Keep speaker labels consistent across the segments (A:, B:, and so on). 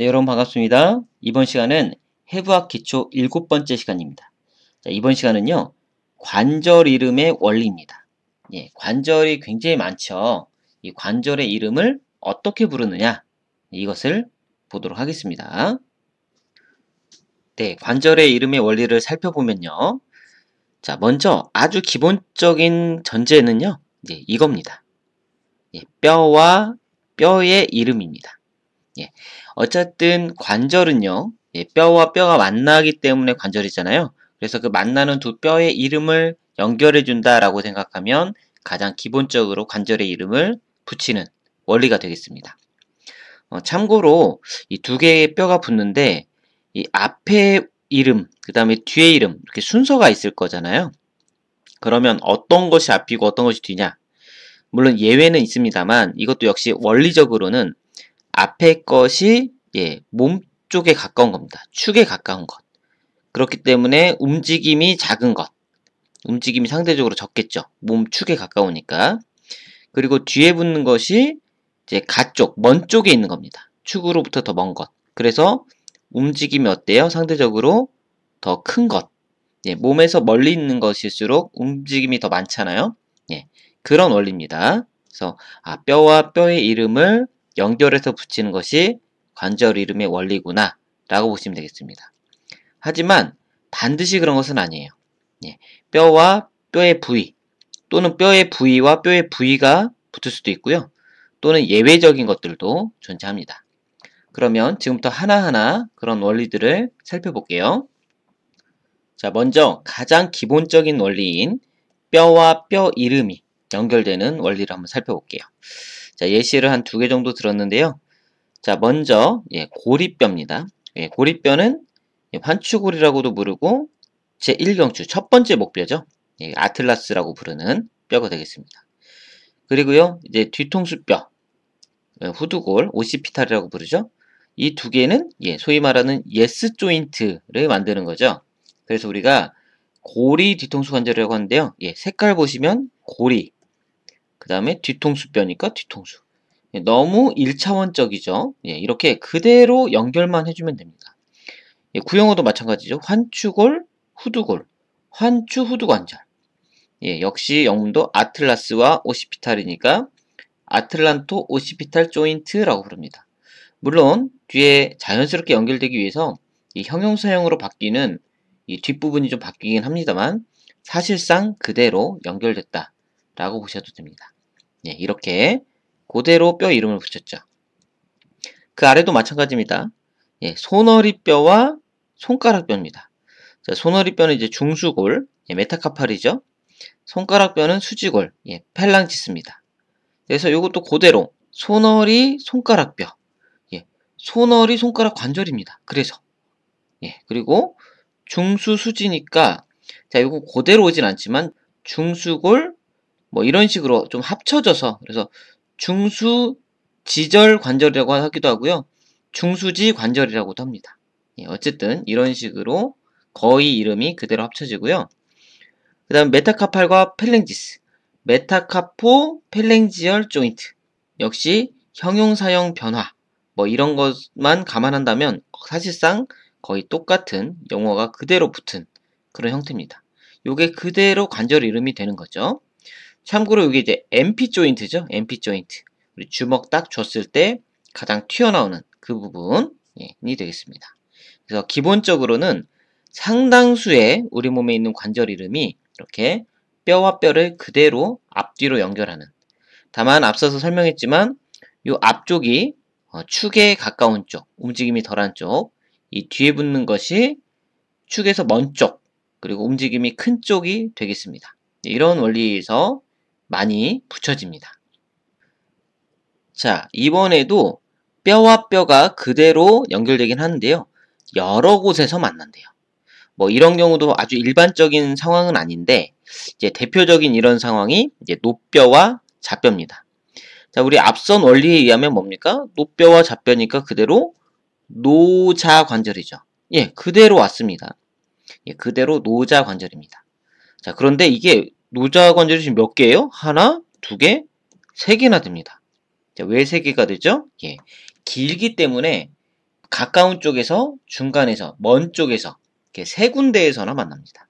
A: 네, 여러분 반갑습니다. 이번 시간은 해부학 기초 일곱 번째 시간입니다. 자, 이번 시간은요. 관절 이름의 원리입니다. 예, 관절이 굉장히 많죠. 이 관절의 이름을 어떻게 부르느냐 이것을 보도록 하겠습니다. 네, 관절의 이름의 원리를 살펴보면요. 자, 먼저 아주 기본적인 전제는요. 예, 이겁니다. 예, 뼈와 뼈의 이름입니다. 예, 어쨌든 관절은요. 예, 뼈와 뼈가 만나기 때문에 관절이잖아요. 그래서 그 만나는 두 뼈의 이름을 연결해 준다라고 생각하면 가장 기본적으로 관절의 이름을 붙이는 원리가 되겠습니다. 어, 참고로 이 두 개의 뼈가 붙는데 이 앞에 이름, 그 다음에 뒤에 이름 이렇게 순서가 있을 거잖아요. 그러면 어떤 것이 앞이고 어떤 것이 뒤냐? 물론 예외는 있습니다만 이것도 역시 원리적으로는 앞에 것이 예, 몸 쪽에 가까운 겁니다. 축에 가까운 것. 그렇기 때문에 움직임이 작은 것. 움직임이 상대적으로 적겠죠. 몸 축에 가까우니까. 그리고 뒤에 붙는 것이 이제 가쪽, 먼 쪽에 있는 겁니다. 축으로부터 더 먼 것. 그래서 움직임이 어때요? 상대적으로 더 큰 것. 예, 몸에서 멀리 있는 것일수록 움직임이 더 많잖아요. 예, 그런 원리입니다. 그래서 아, 뼈와 뼈의 이름을 연결해서 붙이는 것이 관절 이름의 원리구나 라고 보시면 되겠습니다. 하지만 반드시 그런 것은 아니에요. 예, 뼈와 뼈의 부위 또는 뼈의 부위와 뼈의 부위가 붙을 수도 있고요. 또는 예외적인 것들도 존재합니다. 그러면 지금부터 하나하나 그런 원리들을 살펴볼게요. 자, 먼저 가장 기본적인 원리인 뼈와 뼈 이름이 연결되는 원리를 한번 살펴볼게요. 자, 예시를 한 두 개 정도 들었는데요. 자, 먼저 예, 고리뼈입니다. 예, 고리뼈는 예, 환추골이라고도 부르고 제1경추 첫 번째 목뼈죠. 예, 아틀라스라고 부르는 뼈가 되겠습니다. 그리고요. 이제 뒤통수뼈, 예, 후두골, 오시피탈이라고 부르죠. 이 두 개는 예, 소위 말하는 예스 조인트를 만드는 거죠. 그래서 우리가 고리 뒤통수 관절이라고 하는데요. 예, 색깔 보시면 고리, 그 다음에 뒤통수 뼈니까 예, 뒤통수. 너무 1차원적이죠. 예, 이렇게 그대로 연결만 해주면 됩니다. 예, 구형어도 마찬가지죠. 환추골, 후두골, 환추 후두관절. 예, 역시 영문도 아틀라스와 오시피탈이니까 아틀란토 오시피탈 조인트라고 부릅니다. 물론 뒤에 자연스럽게 연결되기 위해서 이 형용사형으로 바뀌는 이 뒷부분이 좀 바뀌긴 합니다만 사실상 그대로 연결됐다 라고 보셔도 됩니다. 예, 이렇게 그대로 뼈 이름을 붙였죠. 그 아래도 마찬가지입니다. 예, 소너리뼈와 손가락뼈입니다. 자, 소너리뼈는 이제 중수골, 예, 메타카팔이죠. 손가락뼈는 수지골, 예, 펠랑지스입니다. 그래서 이것도 그대로 손너리 손가락뼈, 예, 소너리 손가락 관절입니다. 그래서 예, 그리고 중수수지니까 자, 이거 그대로 오진 않지만 중수골, 뭐 이런 식으로 좀 합쳐져서 그래서 중수 지절 관절이라고 하기도 하고요. 중수지 관절이라고도 합니다. 예, 어쨌든 이런 식으로 거의 이름이 그대로 합쳐지고요. 그 다음 메타카팔과 펠랭지스 메타카포 펠랭지열 조인트 역시 형용사형 변화 뭐 이런 것만 감안한다면 사실상 거의 똑같은 영어가 그대로 붙은 그런 형태입니다. 이게 그대로 관절 이름이 되는 거죠. 참고로 여기 이제 MP 조인트죠. MP 조인트. 우리 주먹 딱 줬을 때 가장 튀어나오는 그 부분이 예, 되겠습니다. 그래서 기본적으로는 상당수의 우리 몸에 있는 관절 이름이 이렇게 뼈와 뼈를 그대로 앞뒤로 연결하는 다만 앞서서 설명했지만 이 앞쪽이 어, 축에 가까운 쪽, 움직임이 덜한 쪽, 이 뒤에 붙는 것이 축에서 먼 쪽, 그리고 움직임이 큰 쪽이 되겠습니다. 네, 이런 원리에서 많이 붙여집니다. 자, 이번에도 뼈와 뼈가 그대로 연결되긴 하는데요. 여러 곳에서 만난대요. 뭐 이런 경우도 아주 일반적인 상황은 아닌데 이제 대표적인 이런 상황이 이제 노뼈와 잡뼈입니다. 자, 우리 앞선 원리에 의하면 뭡니까? 노뼈와 잡뼈니까 그대로 노자 관절이죠. 예, 그대로 왔습니다. 예, 그대로 노자 관절입니다. 자, 그런데 이게 노자 관절이 지금 몇 개예요? 하나, 두 개, 세 개나 됩니다. 왜 세 개가 되죠? 예. 길기 때문에 가까운 쪽에서, 중간에서, 먼 쪽에서 이렇게 세 군데에서나 만납니다.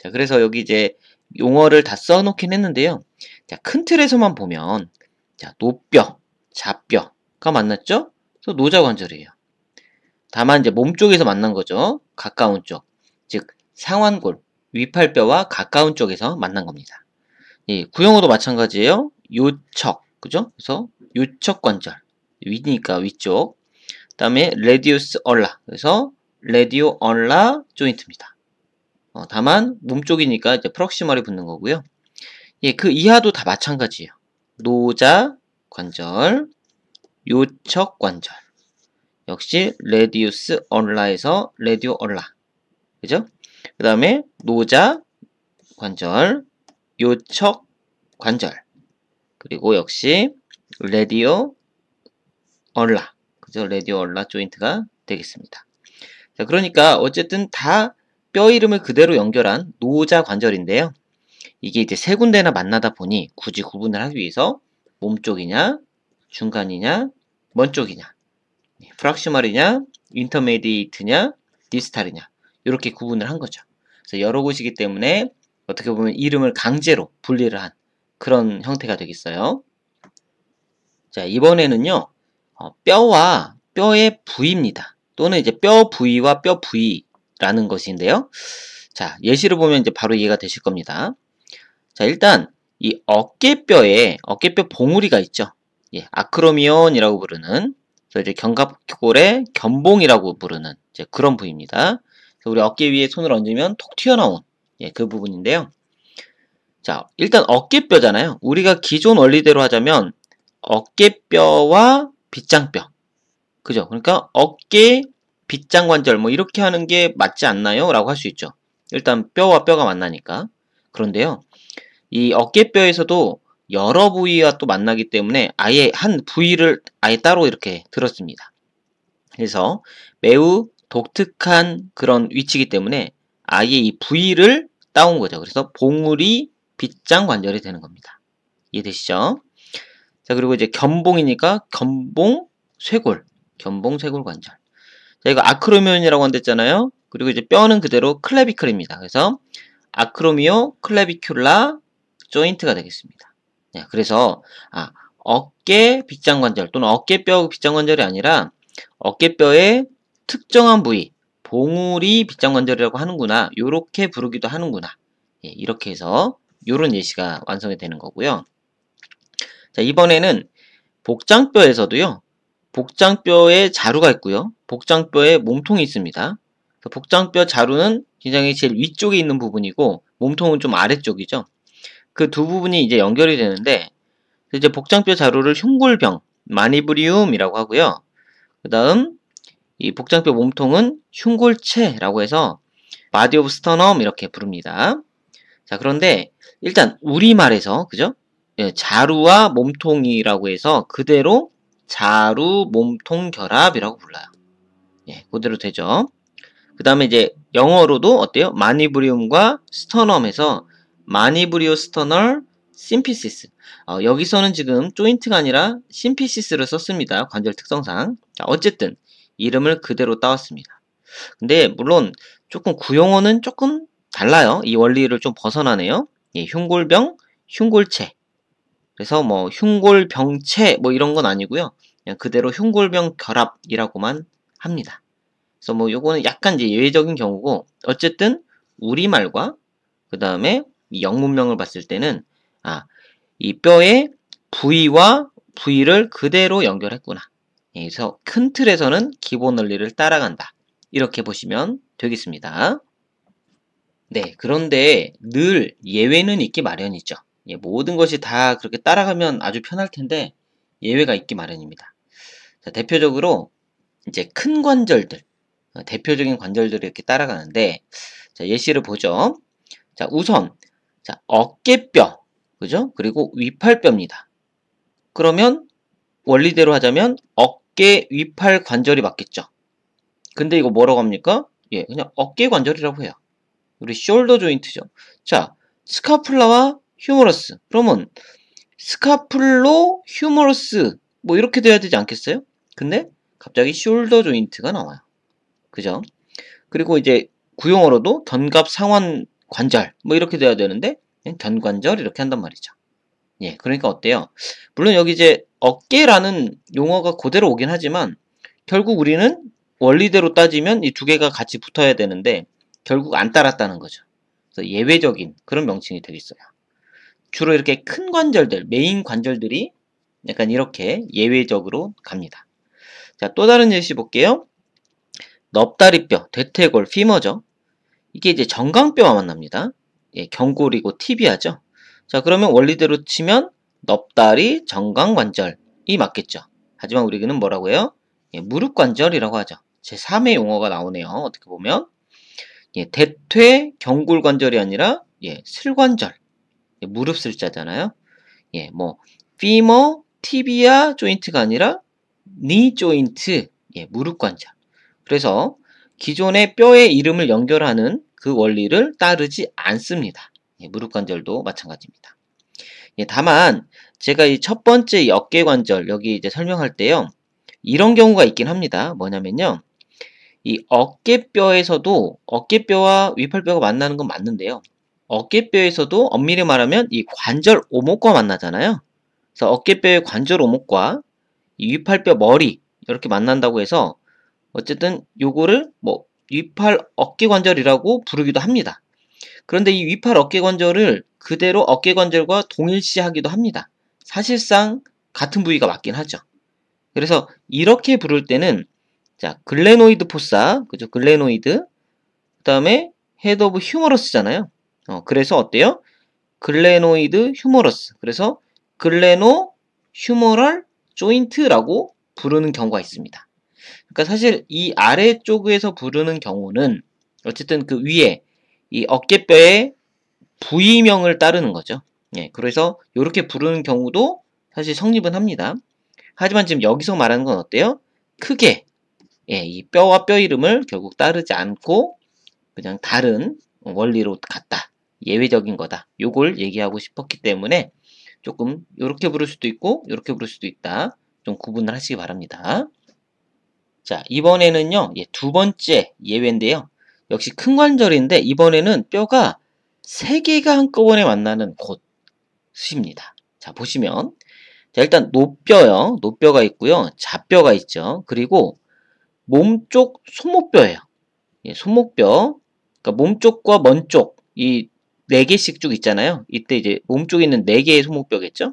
A: 자, 그래서 여기 이제 용어를 다 써놓긴 했는데요. 자, 큰 틀에서만 보면 자, 노뼈, 잡뼈가 만났죠? 그래서 노자 관절이에요. 다만 이제 몸 쪽에서 만난 거죠. 가까운 쪽. 즉 상완골, 위팔뼈와 가까운 쪽에서 만난 겁니다. 예, 구형으로 마찬가지예요. 요척, 그죠? 그래서 요척 관절, 위니까 위쪽. 그 다음에 레디우스 얼라, 그래서 레디오 얼라 조인트입니다. 어, 다만 몸 쪽이니까 이제 프럭시멀이 붙는 거고요. 예, 그 이하도 다 마찬가지예요. 노자 관절, 요척 관절. 역시 레디우스 얼라에서 레디오 얼라. 그죠? 그 다음에 노자 관절, 요척 관절, 그리고 역시 레디오 얼라, 그죠? 레디오 얼라 조인트가 되겠습니다. 자, 그러니까 어쨌든 다 뼈 이름을 그대로 연결한 노자 관절인데요. 이게 이제 세 군데나 만나다 보니 굳이 구분을 하기 위해서 몸 쪽이냐, 중간이냐, 먼 쪽이냐, 예, 프락시멀이냐, 인터메디트냐 디스탈이냐 이렇게 구분을 한 거죠. 그래서 여러 곳이기 때문에 어떻게 보면 이름을 강제로 분리를 한 그런 형태가 되겠어요. 자, 이번에는요. 어, 뼈와 뼈의 부위입니다. 또는 이제 뼈 부위와 뼈 부위라는 것인데요. 자, 예시를 보면 이제 바로 이해가 되실 겁니다. 자, 일단 이 어깨뼈에 어깨뼈 봉우리가 있죠. 예, 아크로미온이라고 부르는 그래서 이제 견갑골의 견봉이라고 부르는 이제 그런 부위입니다. 우리 어깨 위에 손을 얹으면 톡 튀어나온 예, 그 부분인데요. 자, 일단 어깨뼈잖아요. 우리가 기존 원리대로 하자면 어깨뼈와 빗장뼈. 그죠? 그러니까 어깨, 빗장관절 뭐 이렇게 하는 게 맞지 않나요? 라고 할 수 있죠. 일단 뼈와 뼈가 만나니까. 그런데요. 이 어깨뼈에서도 여러 부위와또 만나기 때문에 아예 한 부위를 아예 따로 이렇게 들었습니다. 그래서 매우 독특한 그런 위치이기 때문에 아예 이 부위를 따온 거죠. 그래서 봉우리 빗장 관절이 되는 겁니다. 이해되시죠? 자, 그리고 이제 견봉이니까 견봉 쇄골, 견봉 쇄골 관절. 자, 이거 아크로미온이라고 한댔잖아요. 그리고 이제 뼈는 그대로 클레비클입니다. 그래서 아크로미오 클레비큘라 조인트가 되겠습니다. 네, 그래서 아, 어깨 빗장 관절 또는 어깨뼈 빗장 관절이 아니라 어깨뼈의 특정한 부위, 봉우리 빗장관절이라고 하는구나. 이렇게 부르기도 하는구나. 예, 이렇게 해서 이런 예시가 완성이 되는 거고요. 자, 이번에는 복장뼈에서도요. 복장뼈에 자루가 있고요. 복장뼈에 몸통이 있습니다. 복장뼈 자루는 굉장히 제일 위쪽에 있는 부분이고 몸통은 좀 아래쪽이죠. 그 두 부분이 이제 연결이 되는데 이제 복장뼈 자루를 흉골병, 마니브리움이라고 하고요. 그 다음 이 복장뼈 몸통은 흉골체라고 해서 바디 오브 스터넘 이렇게 부릅니다. 자 그런데 일단 우리말에서 그죠? 예, 자루와 몸통이라고 해서 그대로 자루 몸통 결합이라고 불러요. 예, 그대로 되죠. 그 다음에 이제 영어로도 어때요? 마니브리움과 스터넘에서 마니브리오 스터널 심피시스. 어, 여기서는 지금 조인트가 아니라 심피시스를 썼습니다. 관절 특성상. 자, 어쨌든 이름을 그대로 따왔습니다. 근데 물론 조금 구용어는 조금 달라요. 이 원리를 좀 벗어나네요. 예, 흉골병, 흉골체. 그래서 뭐 흉골병체 뭐 이런 건 아니고요. 그냥 그대로 흉골병 결합이라고만 합니다. 그래서 뭐 요거는 약간 이제 예외적인 경우고 어쨌든 우리말과 그 다음에 영문명을 봤을 때는 아, 이 뼈의 부위와 부위를 그대로 연결했구나. 여기서 큰 틀에서는 기본 원리를 따라간다. 이렇게 보시면 되겠습니다. 네, 그런데 늘 예외는 있기 마련이죠. 예, 모든 것이 다 그렇게 따라가면 아주 편할 텐데 예외가 있기 마련입니다. 자, 대표적으로 이제 큰 관절들, 어, 대표적인 관절들이 이렇게 따라가는데 자, 예시를 보죠. 자, 우선 자, 어깨뼈, 그죠? 그리고 위팔뼈입니다. 그러면 원리대로 하자면 어깨 어깨 위팔 관절이 맞겠죠. 근데 이거 뭐라고 합니까? 예, 그냥 어깨 관절이라고 해요. 우리 숄더 조인트죠. 자, 스카플라와 휴머러스. 그러면 스카플로 휴머러스 뭐 이렇게 돼야 되지 않겠어요? 근데 갑자기 숄더 조인트가 나와요. 그죠? 그리고 이제 구용어로도 견갑 상완 관절 뭐 이렇게 돼야 되는데 견관절 이렇게 한단 말이죠. 예, 그러니까 어때요? 물론 여기 이제 어깨라는 용어가 그대로 오긴 하지만 결국 우리는 원리대로 따지면 이 두 개가 같이 붙어야 되는데 결국 안 따랐다는 거죠. 그래서 예외적인 그런 명칭이 되겠어요. 주로 이렇게 큰 관절들, 메인 관절들이 약간 이렇게 예외적으로 갑니다. 자, 또 다른 예시 볼게요. 넙다리뼈, 대퇴골, 피머죠. 이게 이제 정강뼈와 만납니다. 예, 경골이고 티비하죠 자 그러면 원리대로 치면 넙다리 정강관절이 맞겠죠. 하지만 우리는 뭐라고 해요? 예, 무릎관절이라고 하죠. 제3의 용어가 나오네요. 어떻게 보면 예, 대퇴 경골관절이 아니라 예, 슬관절 예, 무릎 슬자잖아요. 예, 뭐 피머 티비아 조인트가 아니라 니 조인트 예, 무릎관절. 그래서 기존의 뼈의 이름을 연결하는 그 원리를 따르지 않습니다. 예, 무릎 관절도 마찬가지입니다. 예, 다만 제가 이 첫 번째 어깨 관절 여기 이제 설명할 때요. 이런 경우가 있긴 합니다. 뭐냐면요. 이 어깨뼈에서도 어깨뼈와 위팔뼈가 만나는 건 맞는데요. 어깨뼈에서도 엄밀히 말하면 이 관절 오목과 만나잖아요. 그래서 어깨뼈의 관절 오목과 이 위팔뼈 머리 이렇게 만난다고 해서 어쨌든 요거를 뭐 위팔 어깨 관절이라고 부르기도 합니다. 그런데 이 위팔 어깨 관절을 그대로 어깨 관절과 동일시하기도 합니다. 사실상 같은 부위가 맞긴 하죠. 그래서 이렇게 부를 때는 자 글레노이드 포사 그죠 글레노이드 그다음에 헤드 오브 휴머러스잖아요. 어, 그래서 어때요? 글레노이드 휴머러스 그래서 글레노 휴머럴 조인트라고 부르는 경우가 있습니다. 그러니까 사실 이 아래쪽에서 부르는 경우는 어쨌든 그 위에 이 어깨뼈의 부위명을 따르는 거죠. 예, 그래서 이렇게 부르는 경우도 사실 성립은 합니다. 하지만 지금 여기서 말하는 건 어때요? 크게 예, 이 뼈와 뼈 이름을 결국 따르지 않고 그냥 다른 원리로 갔다. 예외적인 거다. 요걸 얘기하고 싶었기 때문에 조금 이렇게 부를 수도 있고 이렇게 부를 수도 있다. 좀 구분을 하시기 바랍니다. 자, 이번에는요. 예, 두 번째 예외인데요. 역시 큰 관절인데 이번에는 뼈가 3개가 한꺼번에 만나는 곳입니다. 자, 보시면 자, 일단 노뼈요. 노뼈가 있고요. 좌뼈가 있죠. 그리고 몸쪽 손목뼈예요. 예, 손목뼈. 그러니까 몸쪽과 먼쪽 이 네 개씩 쭉 있잖아요. 이때 이제 몸쪽에 있는 네 개의 손목뼈겠죠.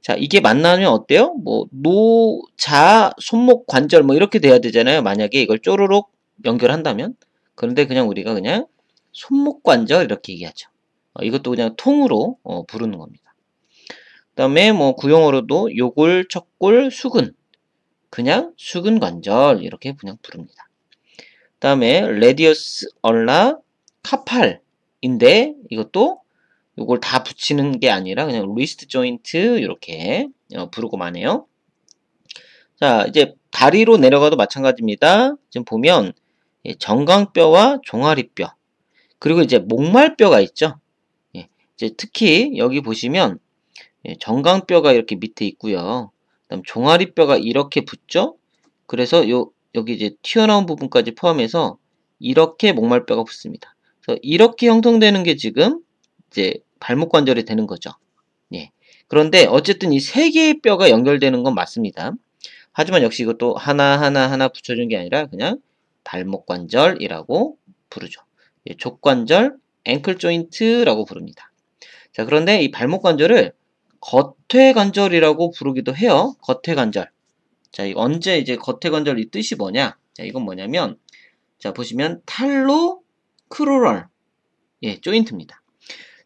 A: 자, 이게 만나면 어때요? 뭐 노, 좌, 손목 관절 뭐 이렇게 돼야 되잖아요. 만약에 이걸 쪼르륵 연결한다면 그런데 그냥 우리가 그냥 손목관절 이렇게 얘기하죠. 어, 이것도 그냥 통으로 어, 부르는 겁니다. 그 다음에 뭐 구용어로도 요골, 척골, 수근 그냥 수근관절 이렇게 그냥 부릅니다. 그 다음에 레디어스, 얼라, 카팔인데 이것도 요걸 다 붙이는 게 아니라 그냥 리스트 조인트 이렇게 어, 부르고 마네요. 자 이제 다리로 내려가도 마찬가지입니다. 지금 보면 예, 정강뼈와 종아리뼈 그리고 이제 목말뼈가 있죠. 예, 이제 특히 여기 보시면 예, 정강뼈가 이렇게 밑에 있고요. 그다음 종아리뼈가 이렇게 붙죠. 그래서 요 여기 이제 튀어나온 부분까지 포함해서 이렇게 목말뼈가 붙습니다. 그래서 이렇게 형성되는 게 지금 이제 발목 관절이 되는 거죠. 예. 그런데 어쨌든 이 세 개의 뼈가 연결되는 건 맞습니다. 하지만 역시 이것도 하나 하나 하나 붙여준 게 아니라 그냥 발목관절이라고 부르죠. 예, 족관절, 앵클 조인트라고 부릅니다. 자, 그런데 이 발목관절을 겉퇴관절이라고 부르기도 해요. 겉퇴관절. 자, 언제 이제 겉퇴관절 이 뜻이 뭐냐? 자, 이건 뭐냐면, 자, 보시면 탈로 크로럴. 예, 조인트입니다.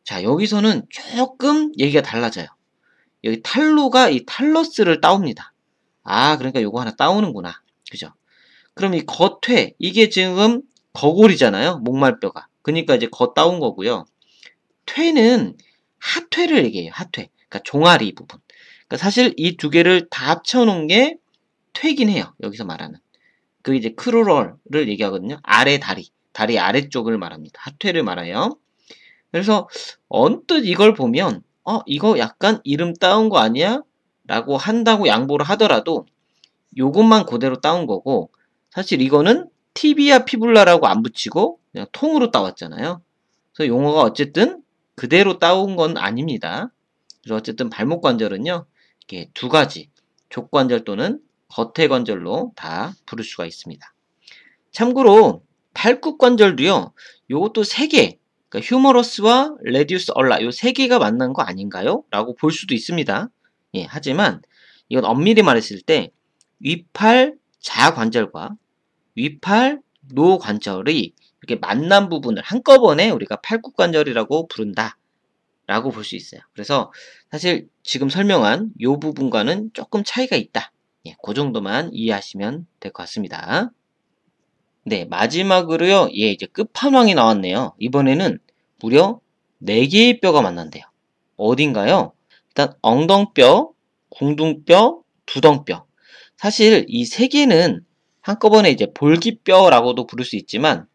A: 자, 여기서는 조금 얘기가 달라져요. 여기 탈로가 이 탈러스를 따옵니다. 아, 그러니까 요거 하나 따오는구나. 그죠? 그럼 이 겉회 이게 지금 거골이잖아요. 목말뼈가. 그러니까 이제 겉다운 거고요. 퇴는 하퇴를 얘기해요. 하퇴. 그러니까 종아리 부분. 그러니까 사실 이 두 개를 다 합쳐놓은 게 퇴긴 해요. 여기서 말하는. 그 이제 크로럴을 얘기하거든요. 아래 다리. 다리 아래쪽을 말합니다. 하퇴를 말해요. 그래서 언뜻 이걸 보면 어 이거 약간 이름 따온 거 아니야? 라고 한다고 양보를 하더라도 요것만 그대로 따온 거고 사실 이거는 티비아 피블라라고 안 붙이고 그냥 통으로 따왔잖아요. 그래서 용어가 어쨌든 그대로 따온 건 아닙니다. 그래서 어쨌든 발목 관절은요. 이렇게 두 가지 족관절 또는 겉의 관절로 다 부를 수가 있습니다. 참고로 팔굽 관절도요. 요것도 세 개, 그러니까 휴머러스와 레디우스 얼라 요세 개가 만난 거 아닌가요? 라고 볼 수도 있습니다. 예, 하지만 이건 엄밀히 말했을 때 위팔 자관절과 위팔, 노관절이 이렇게 만난 부분을 한꺼번에 우리가 팔굽관절이라고 부른다. 라고 볼 수 있어요. 그래서 사실 지금 설명한 이 부분과는 조금 차이가 있다. 예, 그 정도만 이해하시면 될 것 같습니다. 네, 마지막으로요. 예, 이제 끝판왕이 나왔네요. 이번에는 무려 4개의 뼈가 만난대요. 어딘가요? 일단 엉덩뼈, 공둥뼈, 두덩뼈. 사실 이 세 개는 한꺼번에 이제 볼기뼈라고도 부를 수 있지만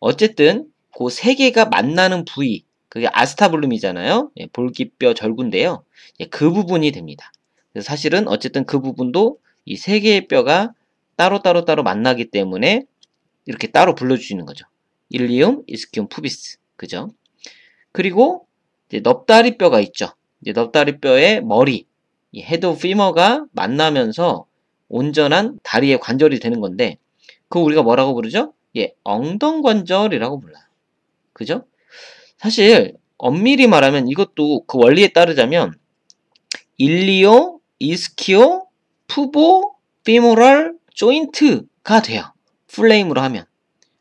A: 어쨌든 그 세 개가 만나는 부위 그게 아스타블룸이잖아요. 예, 볼기뼈 절구인데요. 예, 그 부분이 됩니다. 그래서 사실은 어쨌든 그 부분도 이 세 개의 뼈가 따로따로따로 따로 따로 만나기 때문에 이렇게 따로 불러주시는 거죠. 일리움, 이스키움, 푸비스. 그죠? 그리고 이제 넙다리뼈가 있죠. 이제 넙다리뼈의 머리, 이 헤드 오브 피머가 만나면서 온전한 다리의 관절이 되는 건데 그 우리가 뭐라고 부르죠? 예, 엉덩관절이라고 불러요. 그죠? 사실 엄밀히 말하면 이것도 그 원리에 따르자면 일리오, 이스키오, 푸보, 피모럴, 조인트가 돼요. 플레임으로 하면.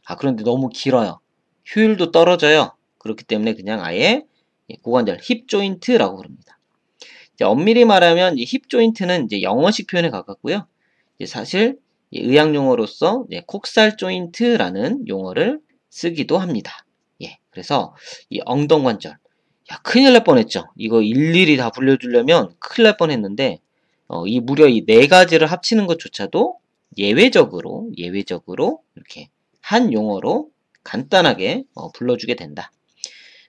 A: 아 그런데 너무 길어요. 효율도 떨어져요. 그렇기 때문에 그냥 아예 예, 고관절 힙 조인트라고 부릅니다. 엄밀히 말하면 힙 조인트는 이제 영어식 표현에 가깝고요. 사실 의학 용어로서 콕살 조인트라는 용어를 쓰기도 합니다. 예, 그래서 이 엉덩관절 야, 큰일 날 뻔했죠. 이거 일일이 다 불려주려면 큰일 날 뻔했는데 어, 이 무려 이 네 가지를 합치는 것조차도 예외적으로 예외적으로 이렇게 한 용어로 간단하게 어, 불러주게 된다.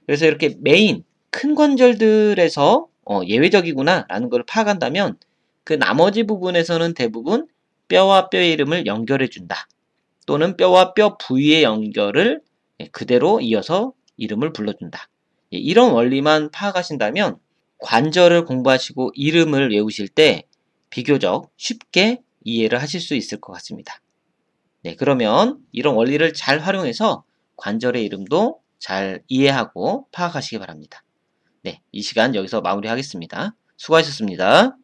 A: 그래서 이렇게 메인 큰 관절들에서 어, 예외적이구나 라는 걸 파악한다면 그 나머지 부분에서는 대부분 뼈와 뼈의 이름을 연결해 준다. 또는 뼈와 뼈 부위의 연결을 예, 그대로 이어서 이름을 불러준다. 예, 이런 원리만 파악하신다면 관절을 공부하시고 이름을 외우실 때 비교적 쉽게 이해를 하실 수 있을 것 같습니다. 네, 그러면 이런 원리를 잘 활용해서 관절의 이름도 잘 이해하고 파악하시기 바랍니다. 네, 이 시간 여기서 마무리하겠습니다. 수고하셨습니다.